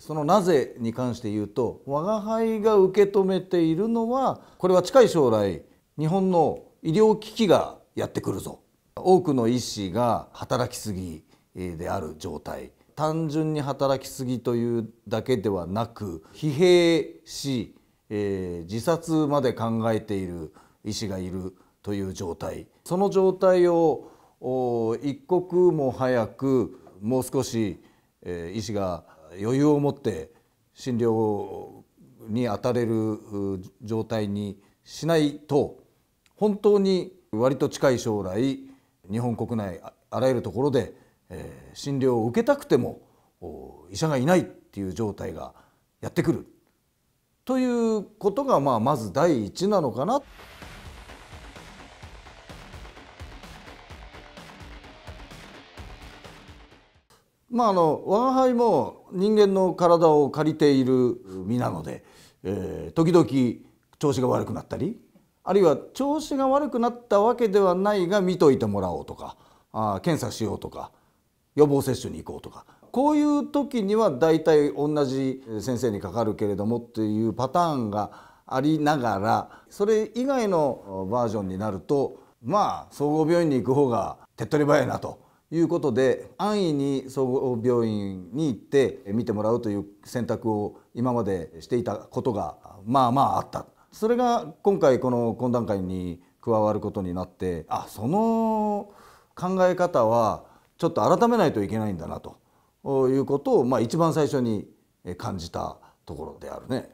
そのなぜに関して言うと我が輩が受け止めているのはこれは近い将来日本の医療危機がやってくるぞ多くの医師が働きすぎである状態単純に働きすぎというだけではなく疲弊し、えー、自殺まで考えている医師がいるという状態その状態を一刻も早くもう少し、えー、医師が余裕を持って診療に当たれる状態にしないと本当に割と近い将来日本国内あらゆるところで診療を受けたくても医者がいないっていう状態がやってくるということがまあまず第一なのかな。まあ、あの我輩も人間の体を借りている身なので、えー、時々調子が悪くなったりあるいは調子が悪くなったわけではないが見といてもらおうとかあ検査しようとか予防接種に行こうとかこういう時には大体同じ先生にかかるけれどもっていうパターンがありながらそれ以外のバージョンになるとまあ総合病院に行く方が手っ取り早いなと。いうことで安易に総合病院に行って見てもらうという選択を今までしていたことがまあまああったそれが今回この懇談会に加わることになってあその考え方はちょっと改めないといけないんだなということを、まあ、一番最初に感じたところであるね。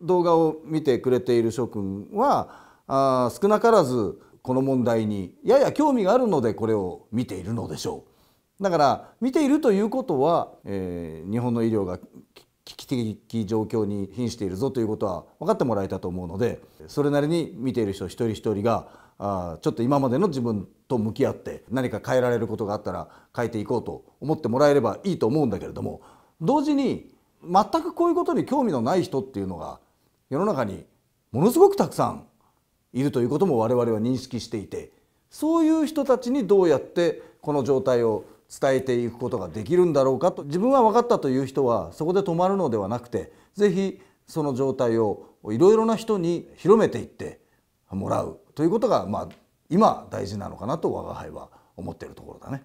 動画を見てくれている諸君はあ少なからずこの問題にやや興味があるのでこれを見ているのでしょう。だから見ているということは、えー、日本の医療が危機的状況に瀕しているぞということは分かってもらえたと思うのでそれなりに見ている人一人一人があちょっと今までの自分と向き合って何か変えられることがあったら変えていこうと思ってもらえればいいと思うんだけれども同時に全くこういうことに興味のない人っていうのが世の中にものすごくたくさんいるということも我々は認識していてそういう人たちにどうやってこの状態を伝えていくことができるんだろうかと自分は分かったという人はそこで止まるのではなくて是非その状態をいろいろな人に広めていってもらうということが、まあ、今大事なのかなと我が輩は思っているところだね。